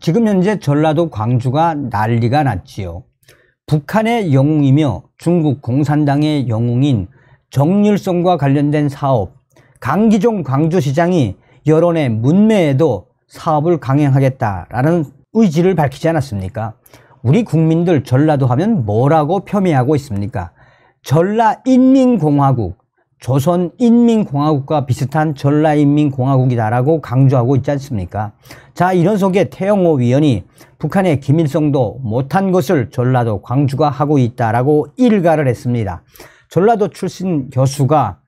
지금 현재 전라도 광주가 난리가 났지요. 북한의 영웅이며 중국 공산당의 영웅인 정률성과 관련된 사업 강기종 광주시장이 여론의 문매에도 사업을 강행하겠다라는 의지를 밝히지 않았습니까? 우리 국민들 전라도 하면 뭐라고 폄훼하고 있습니까? 전라인민공화국 조선인민공화국과 비슷한 전라인민공화국이다라고 강조하고 있지 않습니까? 자 이런 속에 태영호 위원이 북한의 김일성도 못한 것을 전라도 광주가 하고 있다라고 일가를 했습니다. 전라도 출신 교수가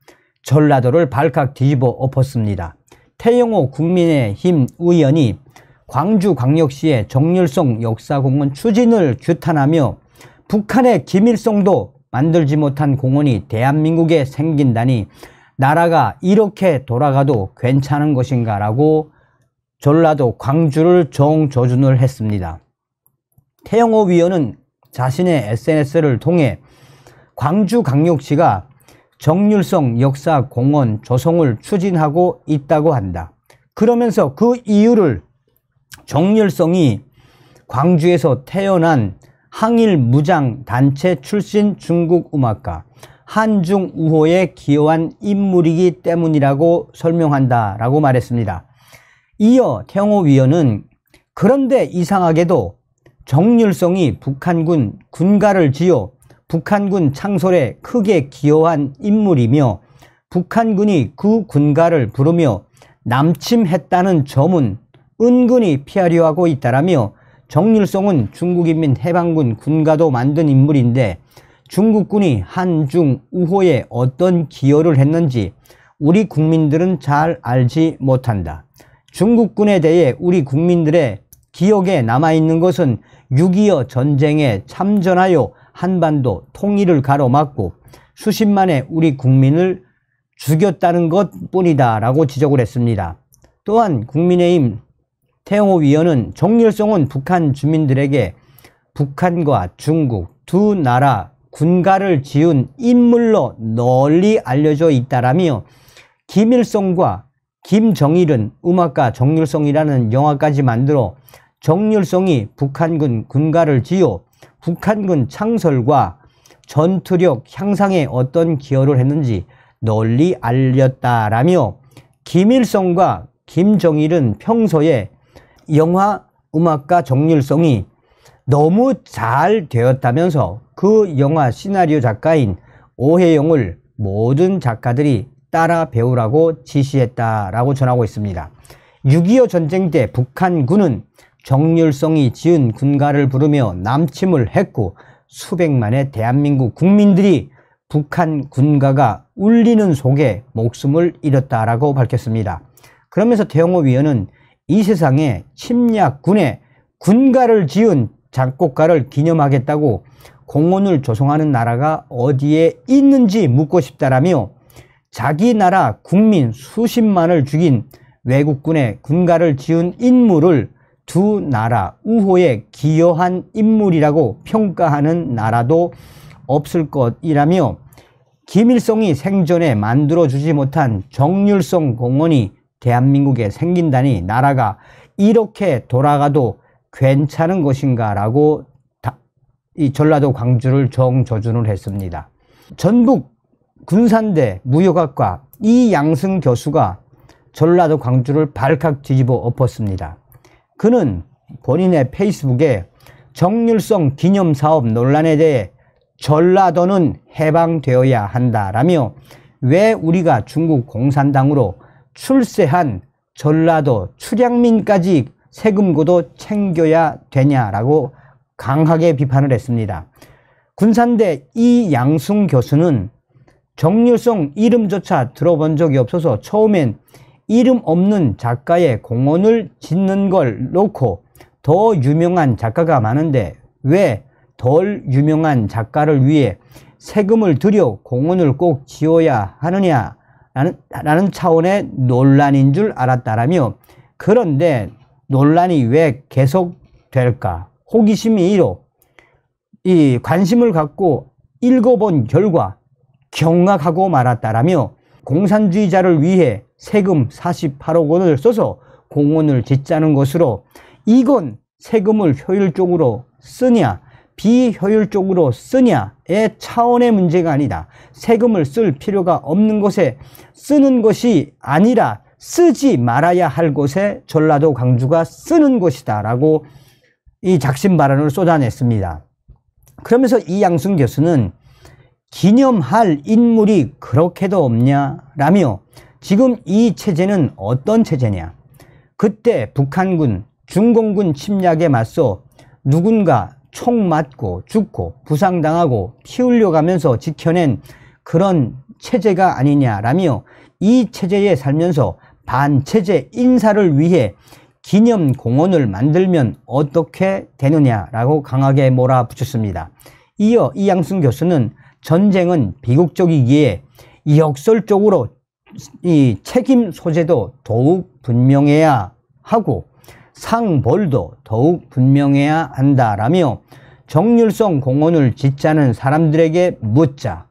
전라도를 발칵 뒤집어 엎었습니다. 태영호 국민의힘 의원이 광주광역시의 정률성 역사공원 추진을 규탄하며 북한의 김일성도 만들지 못한 공원이 대한민국에 생긴다니 나라가 이렇게 돌아가도 괜찮은 것인가라고 전라도 광주를 정조준을 했습니다. 태영호 위원은 자신의 SNS를 통해 광주광역시가 정률성 역사공원 조성을 추진하고 있다고 한다. 그러면서 그 이유를 정률성이 광주에서 태어난 항일 무장 단체 출신 중국 음악가 한중 우호에 기여한 인물이기 때문이라고 설명한다라고 말했습니다. 이어 태영호 위원은 그런데 이상하게도 정률성이 북한군 군가를 지어 북한군 창설에 크게 기여한 인물이며 북한군이 그 군가를 부르며 남침했다는 점은 은근히 피하려 하고 있다라며 정률성은 중국인민 해방군 군가도 만든 인물인데 중국군이 한중 우호에 어떤 기여를 했는지 우리 국민들은 잘 알지 못한다. 중국군에 대해 우리 국민들의 기억에 남아있는 것은 6.25 전쟁에 참전하여 한반도 통일을 가로막고 수십만의 우리 국민을 죽였다는 것 뿐이다 라고 지적을 했습니다. 또한 국민의힘 태영호 위원은 정열성은 북한 주민들에게 북한과 중국 두 나라 군가를 지은 인물로 널리 알려져 있다라며 김일성과 김정일은 음악가 정률성이라는 영화까지 만들어 정률성이 북한군 군가를 지어 북한군 창설과 전투력 향상에 어떤 기여를 했는지 널리 알렸다라며 김일성과 김정일은 평소에 영화 음악과 정률성이 너무 잘 되었다면서 그 영화 시나리오 작가인 오해영을 모든 작가들이 따라 배우라고 지시했다라고 전하고 있습니다. 6.25 전쟁 때 북한군은 정률성이 지은 군가를 부르며 남침을 했고 수백만의 대한민국 국민들이 북한 군가가 울리는 속에 목숨을 잃었다라고 밝혔습니다. 그러면서 태영호 위원은 이 세상에 침략군의 군가를 지은 작곡가를 기념하겠다고 공원을 조성하는 나라가 어디에 있는지 묻고 싶다라며 자기 나라 국민 수십만을 죽인 외국군의 군가를 지은 인물을 두 나라 우호에 기여한 인물이라고 평가하는 나라도 없을 것이라며 김일성이 생전에 만들어주지 못한 정률성 공원이 대한민국에 생긴다니 나라가 이렇게 돌아가도 괜찮은 것인가라고 이 전라도 광주를 정조준을 했습니다. 전북 군산대 무역학과 이양승 교수가 전라도 광주를 발칵 뒤집어 엎었습니다. 그는 본인의 페이스북에 정률성 기념사업 논란에 대해 전라도는 해방되어야 한다라며 왜 우리가 중국 공산당으로 출세한 전라도 출양민까지 세금고도 챙겨야 되냐라고 강하게 비판을 했습니다. 군산대 이양승 교수는 정률성 이름조차 들어본 적이 없어서 처음엔 이름 없는 작가의 공원을 짓는 걸 놓고 더 유명한 작가가 많은데 왜 덜 유명한 작가를 위해 세금을 들여 공원을꼭 지어야 하느냐 라는, 라는 차원의 논란인 줄 알았다라며 그런데 논란이 왜 계속 될까? 호기심이 이로 이 관심을 갖고 읽어본 결과 경악하고 말았다라며 공산주의자를 위해 세금 48억 원을 써서 공원을 짓자는 것으로 이건 세금을 효율적으로 쓰냐 비효율적으로 쓰냐의 차원의 문제가 아니다. 세금을 쓸 필요가 없는 곳에 쓰는 것이 아니라 쓰지 말아야 할 곳에 전라도 광주가 쓰는 것이다 라고 이 작심 발언을 쏟아냈습니다. 그러면서 이양순 교수는 기념할 인물이 그렇게도 없냐라며 지금 이 체제는 어떤 체제냐 그때 북한군, 중공군 침략에 맞서 누군가 총 맞고 죽고 부상당하고 피 흘려가면서 지켜낸 그런 체제가 아니냐라며 이 체제에 살면서 반체제 인사를 위해 기념 공원을 만들면 어떻게 되느냐라고 강하게 몰아붙였습니다. 이어 이양순 교수는 전쟁은 비극적이기에 역설적으로 이 책임 소재도 더욱 분명해야 하고 상벌도 더욱 분명해야 한다라며 정률성 공헌을 짓자는 사람들에게 묻자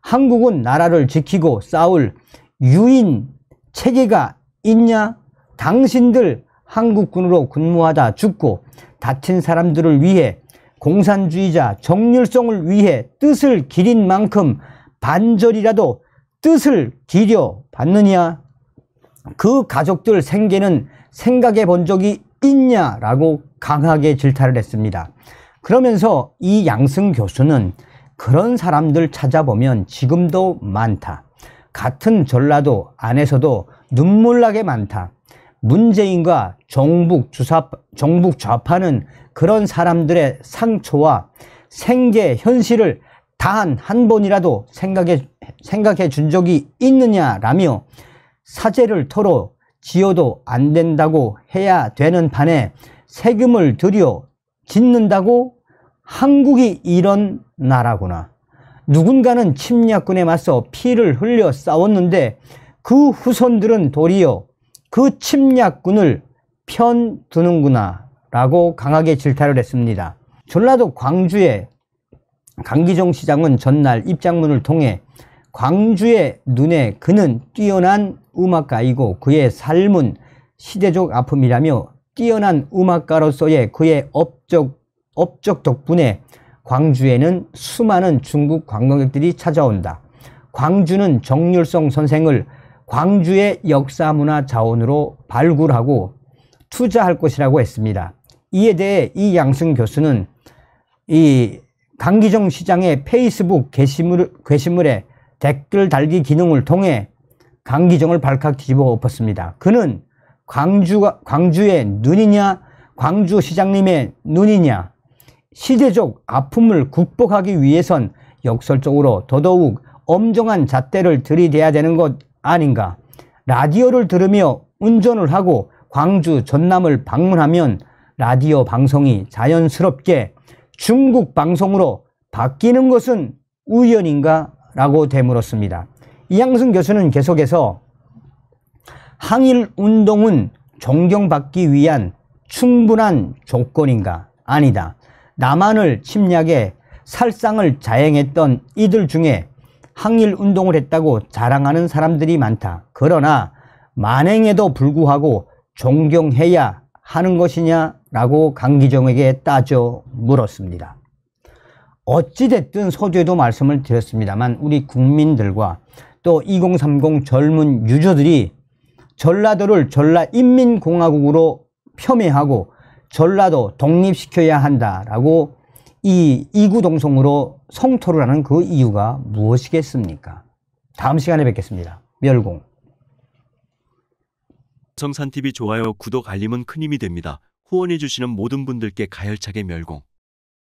한국은 나라를 지키고 싸울 유인 체계가 있냐? 당신들 한국군으로 근무하다 죽고 다친 사람들을 위해 공산주의자 정률성을 위해 뜻을 기린 만큼 반절이라도 뜻을 기려 받느냐? 그 가족들 생계는 생각해 본 적이 있냐라고 강하게 질타를 했습니다. 그러면서 이 양승 교수는 그런 사람들 찾아보면 지금도 많다. 같은 전라도 안에서도 눈물나게 많다. 문재인과 정북, 주사, 정북 좌파는 그런 사람들의 상처와 생계 현실을 단 한 번이라도 생각해, 생각해 준 적이 있느냐라며 사죄를 털어 지어도 안 된다고 해야 되는 판에 세금을 들여 짓는다고 한국이 이런 나라구나. 누군가는 침략군에 맞서 피를 흘려 싸웠는데 그 후손들은 도리어 그 침략군을 편 드는구나 라고 강하게 질타를 했습니다. 전라도 광주의 강기종 시장은 전날 입장문을 통해 광주의 눈에 그는 뛰어난 음악가이고 그의 삶은 시대적 아픔이라며 뛰어난 음악가로서의 그의 업적, 업적 덕분에 광주에는 수많은 중국 관광객들이 찾아온다. 광주는 정률성 선생을 광주의 역사문화 자원으로 발굴하고 투자할 것이라고 했습니다. 이에 대해 이 양승 교수는 이 강기정 시장의 페이스북 게시물, 게시물에 댓글 달기 기능을 통해 강기정을 발칵 뒤집어 엎었습니다. 그는 광주가, 광주의 눈이냐, 광주 시장님의 눈이냐, 시대적 아픔을 극복하기 위해선 역설적으로 더더욱 엄정한 잣대를 들이대야 되는 것 아닌가. 라디오를 들으며 운전을 하고 광주 전남을 방문하면 라디오 방송이 자연스럽게 중국 방송으로 바뀌는 것은 우연인가? 라고 되물었습니다. 이양승 교수는 계속해서 항일 운동은 존경받기 위한 충분한 조건인가? 아니다. 남한을 침략해 살상을 자행했던 이들 중에 항일 운동을 했다고 자랑하는 사람들이 많다. 그러나 만행에도 불구하고 존경해야 하는 것이냐라고 강기정에게 따져 물었습니다. 어찌됐든 소주에도 말씀을 드렸습니다만 우리 국민들과 또2030 젊은 유저들이 전라도를 전라인민공화국으로 폄훼하고 전라도 독립시켜야 한다라고 이 이구동성으로 성토를 하는 그 이유가 무엇이겠습니까? 다음 시간에 뵙겠습니다. 멸공 정산TV 좋아요, 구독, 알림은 큰 힘이 됩니다. 후원해주시는 모든 분들께 가열차게 멸공